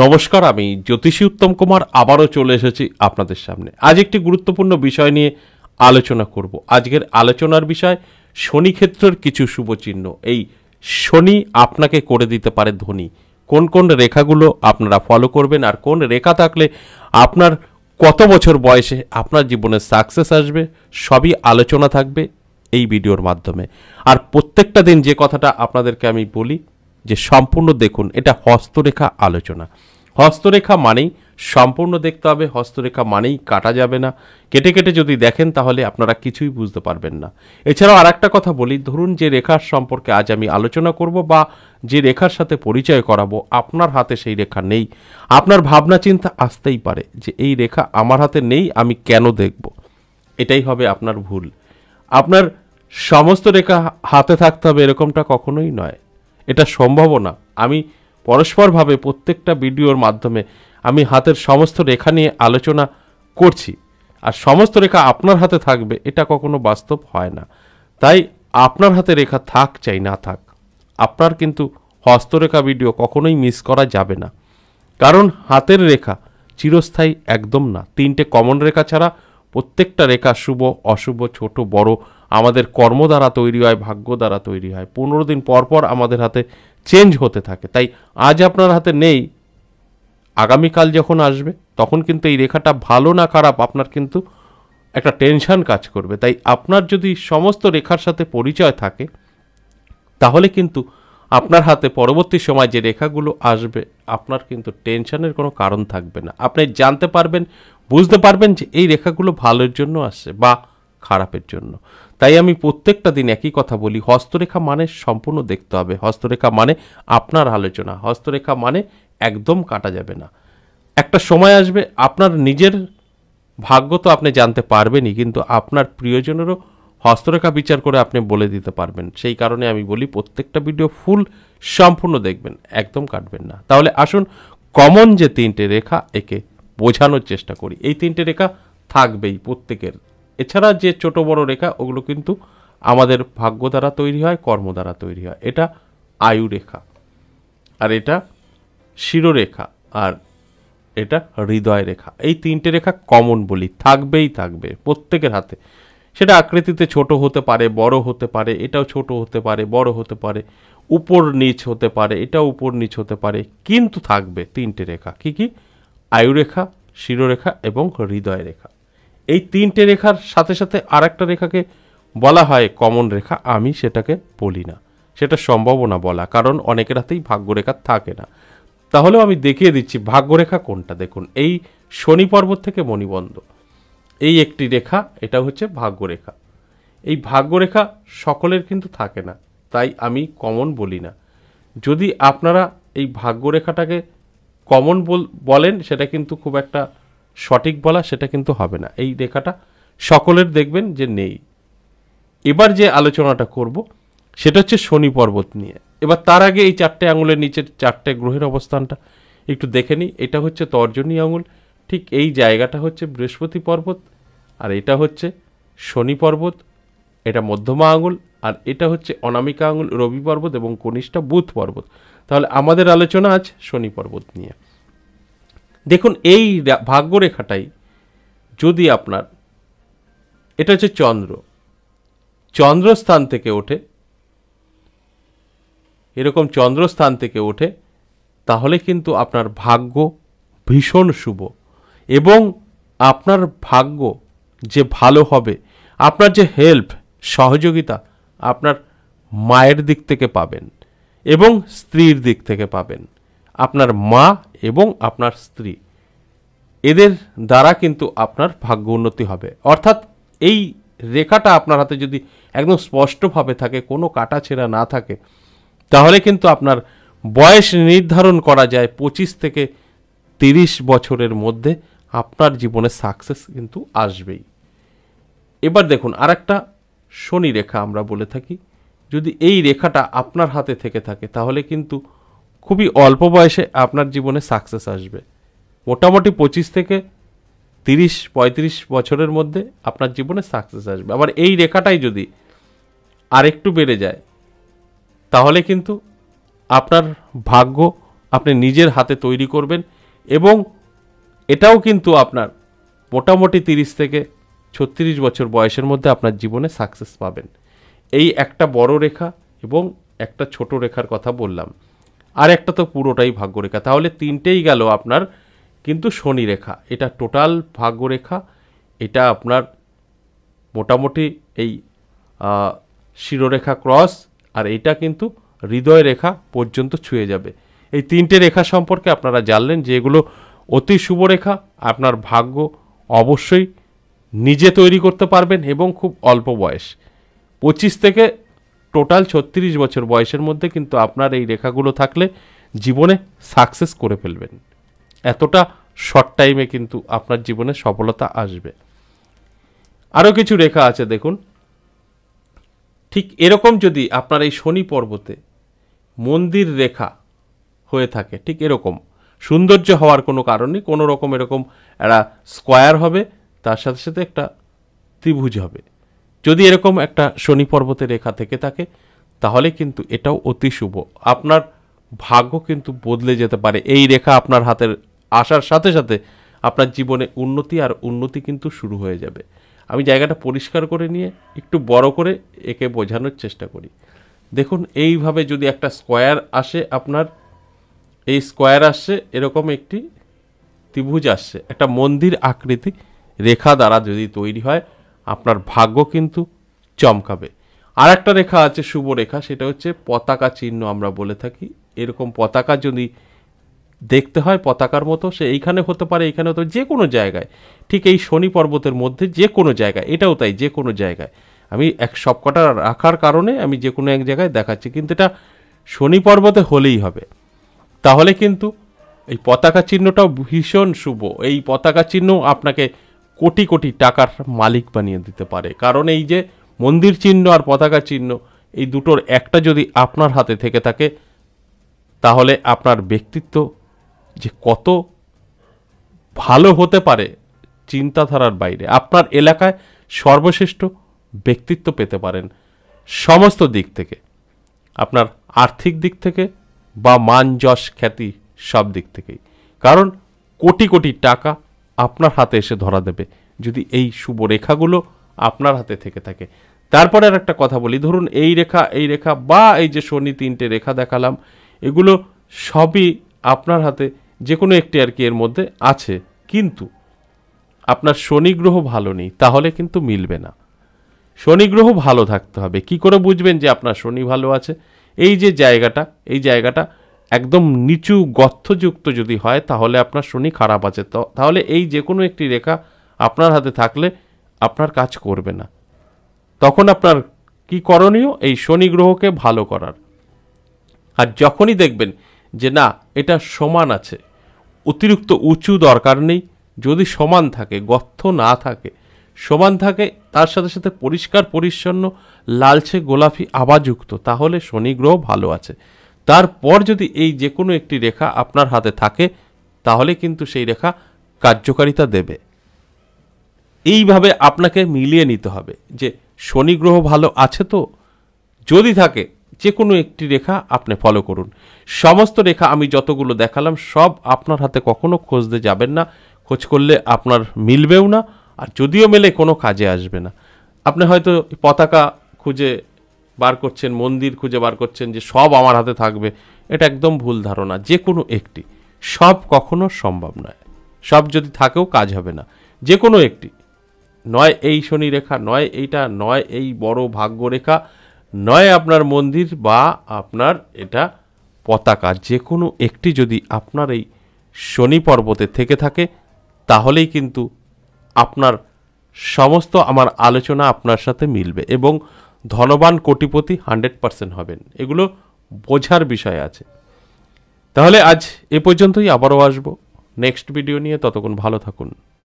নমস্কার আমি জ্যোতিষী উত্তম কুমার আবারও চলে এসেছি আপনাদের সামনে আজ একটি গুরুত্বপূর্ণ বিষয় নিয়ে আলোচনা করব আজকের আলোচনার বিষয় শনি ক্ষেত্রের কিছু শুভচিহ্ন এই শনি আপনাকে করে দিতে পারে ধনী কোন কোন রেখাগুলো আপনারা ফলো করবেন আর কোন রেখা থাকলে আপনার কত বছর বয়সে আপনার জীবনে সাকসেস আসবে সবই আলোচনা থাকবে এই ভিডিওর মাধ্যমে আর প্রত্যেকটা দিন যে কথাটা আপনাদেরকে আমি বলি যে সম্পূর্ণ দেখুন এটা হস্তরেখা আলোচনা হস্তরেখা মানেই সম্পূর্ণ দেখতে হবে হস্তরেখা মানেই কাটা যাবে না কেটে কেটে যদি দেখেন তাহলে আপনারা কিছুই বুঝতে পারবেন না এছাড়াও আর একটা কথা বলি ধরুন যে রেখার সম্পর্কে আজ আমি আলোচনা করব বা যে রেখার সাথে পরিচয় করাবো আপনার হাতে সেই রেখা নেই আপনার ভাবনা চিন্তা আসতেই পারে যে এই রেখা আমার হাতে নেই আমি কেন দেখব এটাই হবে আপনার ভুল আপনার সমস্ত রেখা হাতে থাকতে হবে এরকমটা কখনোই নয় এটা না আমি পরস্পরভাবে প্রত্যেকটা ভিডিওর মাধ্যমে আমি হাতের সমস্ত রেখা নিয়ে আলোচনা করছি আর সমস্ত রেখা আপনার হাতে থাকবে এটা কখনো বাস্তব হয় না তাই আপনার হাতে রেখা থাক চাই না থাক আপনার কিন্তু হস্তরেখা ভিডিও কখনোই মিস করা যাবে না কারণ হাতের রেখা চিরস্থায়ী একদম না তিনটে কমন রেখা ছাড়া প্রত্যেকটা রেখা শুভ অশুভ ছোট বড় আমাদের কর্ম দ্বারা তৈরি হয় ভাগ্য দ্বারা তৈরি হয় পনেরো দিন পর পর আমাদের হাতে চেঞ্জ হতে থাকে তাই আজ আপনার হাতে নেই আগামীকাল যখন আসবে তখন কিন্তু এই রেখাটা ভালো না খারাপ আপনার কিন্তু একটা টেনশান কাজ করবে তাই আপনার যদি সমস্ত রেখার সাথে পরিচয় থাকে তাহলে কিন্তু আপনার হাতে পরবর্তী সময় যে রেখাগুলো আসবে আপনার কিন্তু টেনশনের কোনো কারণ থাকবে না আপনি জানতে পারবেন বুঝতে পারবেন যে এই রেখাগুলো ভালোর জন্য আসছে বা খারাপের জন্য তাই আমি প্রত্যেকটা দিন একই কথা বলি হস্তরেখা মানে সম্পূর্ণ দেখতে হবে হস্তরেখা মানে আপনার আলোচনা হস্তরেখা মানে একদম কাটা যাবে না একটা সময় আসবে আপনার নিজের ভাগ্য তো আপনি জানতে পারবেনই কিন্তু আপনার প্রিয়জনেরও হস্তরেখা বিচার করে আপনি বলে দিতে পারবেন সেই কারণে আমি বলি প্রত্যেকটা ভিডিও ফুল সম্পূর্ণ দেখবেন একদম কাটবেন না তাহলে আসুন কমন যে তিনটে রেখা একে বোঝানোর চেষ্টা করি এই তিনটে রেখা থাকবেই প্রত্যেকের এছাড়া যে ছোট বড় রেখা ওগুলো কিন্তু আমাদের ভাগ্য দ্বারা তৈরি হয় কর্ম দ্বারা তৈরি হয় এটা আয়ু রেখা আর এটা শিরোরেখা আর এটা হৃদয় রেখা এই তিনটে রেখা কমন বলি থাকবেই থাকবে প্রত্যেকের হাতে সেটা আকৃতিতে ছোট হতে পারে বড় হতে পারে এটাও ছোট হতে পারে বড় হতে পারে উপর নিচ হতে পারে এটা উপর নিচ হতে পারে কিন্তু থাকবে তিনটে রেখা কী কী আয়ুরেখা শিরোরেখা এবং হৃদয় রেখা এই তিনটে রেখার সাথে সাথে আর একটা রেখাকে বলা হয় কমন রেখা আমি সেটাকে বলি না সেটা না বলা কারণ অনেকের হাতেই ভাগ্যরেখা থাকে না তাহলেও আমি দেখিয়ে দিচ্ছি ভাগ্যরেখা কোনটা দেখুন এই শনি পর্বত থেকে মণিবন্ধ এই একটি রেখা এটা হচ্ছে ভাগ্যরেখা এই ভাগ্যরেখা সকলের কিন্তু থাকে না তাই আমি কমন বলি না যদি আপনারা এই ভাগ্যরেখাটাকে কমন বলেন সেটা কিন্তু খুব একটা সঠিক বলা সেটা কিন্তু হবে না এই রেখাটা সকলের দেখবেন যে নেই এবার যে আলোচনাটা করব সেটা হচ্ছে শনি পর্বত নিয়ে এবার তার আগে এই চারটে আঙুলের নিচের চারটে গ্রহের অবস্থানটা একটু দেখে নিই এটা হচ্ছে তর্জনী আঙুল ঠিক এই জায়গাটা হচ্ছে বৃহস্পতি পর্বত আর এটা হচ্ছে শনি পর্বত এটা মধ্যমা আঙুল আর এটা হচ্ছে অনামিকা আঙুল রবি পর্বত এবং কনিষ্ঠা বুধ পর্বত তাহলে আমাদের আলোচনা আজ শনি পর্বত নিয়ে দেখুন এই ভাগ্যরেখাটাই যদি আপনার এটা হচ্ছে চন্দ্র চন্দ্রস্থান থেকে ওঠে এরকম চন্দ্রস্থান থেকে ওঠে তাহলে কিন্তু আপনার ভাগ্য ভীষণ শুভ এবং আপনার ভাগ্য যে ভালো হবে আপনার যে হেল্প সহযোগিতা আপনার মায়ের দিক থেকে পাবেন এবং স্ত্রীর দিক থেকে পাবেন আপনার মা এবং আপনার স্ত্রী এদের দ্বারা কিন্তু আপনার ভাগ্য উন্নতি হবে অর্থাৎ এই রেখাটা আপনার হাতে যদি একদম স্পষ্টভাবে থাকে কোনো কাটাছেঁড়া না থাকে তাহলে কিন্তু আপনার বয়স নির্ধারণ করা যায় পঁচিশ থেকে তিরিশ বছরের মধ্যে আপনার জীবনে সাকসেস কিন্তু আসবেই এবার দেখুন আর একটা শনি রেখা আমরা বলে থাকি যদি এই রেখাটা আপনার হাতে থেকে থাকে তাহলে কিন্তু খুবই অল্প বয়সে আপনার জীবনে সাকসেস আসবে মোটামুটি পঁচিশ থেকে তিরিশ পঁয়ত্রিশ বছরের মধ্যে আপনার জীবনে সাকসেস আসবে আবার এই রেখাটাই যদি আরেকটু বেড়ে যায় তাহলে কিন্তু আপনার ভাগ্য আপনি নিজের হাতে তৈরি করবেন এবং এটাও কিন্তু আপনার মোটামুটি তিরিশ থেকে ছত্রিশ বছর বয়সের মধ্যে আপনার জীবনে সাকসেস পাবেন এই একটা বড় রেখা এবং একটা ছোট রেখার কথা বললাম আর একটা তো পুরোটাই ভাগ্যরেখা তাহলে তিনটেই গেল আপনার কিন্তু শনি রেখা এটা টোটাল ভাগ্যরেখা এটা আপনার মোটামুটি এই শিরোরেখা ক্রস আর এটা কিন্তু হৃদয় রেখা পর্যন্ত ছুঁয়ে যাবে এই তিনটে রেখা সম্পর্কে আপনারা জানলেন যে এগুলো অতি শুভ রেখা আপনার ভাগ্য অবশ্যই নিজে তৈরি করতে পারবেন এবং খুব অল্প বয়স পঁচিশ থেকে টোটাল ছত্রিশ বছর বয়সের মধ্যে কিন্তু আপনার এই রেখাগুলো থাকলে জীবনে সাকসেস করে ফেলবেন এতটা শর্ট টাইমে কিন্তু আপনার জীবনে সফলতা আসবে আরও কিছু রেখা আছে দেখুন ঠিক এরকম যদি আপনার এই শনি পর্বতে মন্দির রেখা হয়ে থাকে ঠিক এরকম সৌন্দর্য হওয়ার কোনো কারণ নেই কোনো রকম এরকম একটা স্কোয়ার হবে তার সাথে সাথে একটা ত্রিভুজ হবে যদি এরকম একটা শনি পর্বতের রেখা থেকে থাকে তাহলে কিন্তু এটাও অতি শুভ আপনার ভাগ্য কিন্তু বদলে যেতে পারে এই রেখা আপনার হাতের আসার সাথে সাথে আপনার জীবনে উন্নতি আর উন্নতি কিন্তু শুরু হয়ে যাবে আমি জায়গাটা পরিষ্কার করে নিয়ে একটু বড় করে একে বোঝানোর চেষ্টা করি দেখুন এইভাবে যদি একটা স্কোয়ার আসে আপনার এই স্কোয়ার আসছে এরকম একটি ত্রিভুজ আসছে একটা মন্দির আকৃতি রেখা দ্বারা যদি তৈরি হয় আপনার ভাগ্য কিন্তু চমকাবে আর একটা রেখা আছে শুভ রেখা সেটা হচ্ছে পতাকা চিহ্ন আমরা বলে থাকি এরকম পতাকা যদি দেখতে হয় পতাকার মতো সে এইখানে হতে পারে এইখানে হতে যে কোনো জায়গায় ঠিক এই শনি পর্বতের মধ্যে যে কোনো জায়গায় এটাও তাই যে কোনো জায়গায় আমি এক সবকটা রাখার কারণে আমি যে কোনো এক জায়গায় দেখাচ্ছি কিন্তু এটা শনি পর্বতে হলেই হবে তাহলে কিন্তু এই পতাকা চিহ্নটাও ভীষণ শুভ এই পতাকা চিহ্ন আপনাকে কোটি কোটি টাকার মালিক বানিয়ে দিতে পারে কারণ এই যে মন্দির চিহ্ন আর পতাকা চিহ্ন এই দুটোর একটা যদি আপনার হাতে থেকে থাকে তাহলে আপনার ব্যক্তিত্ব যে কত ভালো হতে পারে চিন্তাধারার বাইরে আপনার এলাকায় সর্বশ্রেষ্ঠ ব্যক্তিত্ব পেতে পারেন সমস্ত দিক থেকে আপনার আর্থিক দিক থেকে বা মান যশ খ্যাতি সব দিক থেকেই কারণ কোটি কোটি টাকা আপনার হাতে এসে ধরা দেবে যদি এই শুভ রেখাগুলো আপনার হাতে থেকে থাকে তারপরে আর একটা কথা বলি ধরুন এই রেখা এই রেখা বা এই যে শনি তিনটে রেখা দেখালাম এগুলো সবই আপনার হাতে যে কোনো একটি আর কি এর মধ্যে আছে কিন্তু আপনার শনি গ্রহ ভালো নেই তাহলে কিন্তু মিলবে না শনি গ্রহ ভালো থাকতে হবে কি করে বুঝবেন যে আপনার শনি ভালো আছে এই যে জায়গাটা এই জায়গাটা একদম নিচু গর্থযুক্ত যদি হয় তাহলে আপনার শনি খারাপ আছে তাহলে এই যে কোনো একটি রেখা আপনার হাতে থাকলে আপনার কাজ করবে না তখন আপনার কি করণীয় এই শনি গ্রহকে ভালো করার আর যখনই দেখবেন যে না এটা সমান আছে অতিরিক্ত উঁচু দরকার নেই যদি সমান থাকে গর্থ না থাকে সমান থাকে তার সাথে সাথে পরিষ্কার পরিচ্ছন্ন লালচে গোলাপি আবাযুক্ত তাহলে শনি গ্রহ ভালো আছে তারপর যদি এই যে কোনো একটি রেখা আপনার হাতে থাকে তাহলে কিন্তু সেই রেখা কার্যকারিতা দেবে এইভাবে আপনাকে মিলিয়ে নিতে হবে যে শনি গ্রহ ভালো আছে তো যদি থাকে যে কোনো একটি রেখা আপনি ফলো করুন সমস্ত রেখা আমি যতগুলো দেখালাম সব আপনার হাতে কখনো খোঁজতে যাবেন না খোঁজ করলে আপনার মিলবেও না আর যদিও মেলে কোনো কাজে আসবে না আপনি হয়তো পতাকা খুঁজে বার করছেন মন্দির খুঁজে বার করছেন যে সব আমার হাতে থাকবে এটা একদম ভুল ধারণা যে কোনো একটি সব কখনো সম্ভব নয় সব যদি থাকেও কাজ হবে না যে কোনো একটি নয় এই শনি রেখা নয় এইটা নয় এই বড় ভাগ্য রেখা নয় আপনার মন্দির বা আপনার এটা পতাকা যে কোনো একটি যদি আপনার এই শনি পর্বতে থেকে থাকে তাহলেই কিন্তু আপনার সমস্ত আমার আলোচনা আপনার সাথে মিলবে এবং ধনবান কোটিপতি হান্ড্রেড পার্সেন্ট হবেন এগুলো বোঝার বিষয় আছে তাহলে আজ এ পর্যন্তই আবারও আসবো নেক্সট ভিডিও নিয়ে ততক্ষণ ভালো থাকুন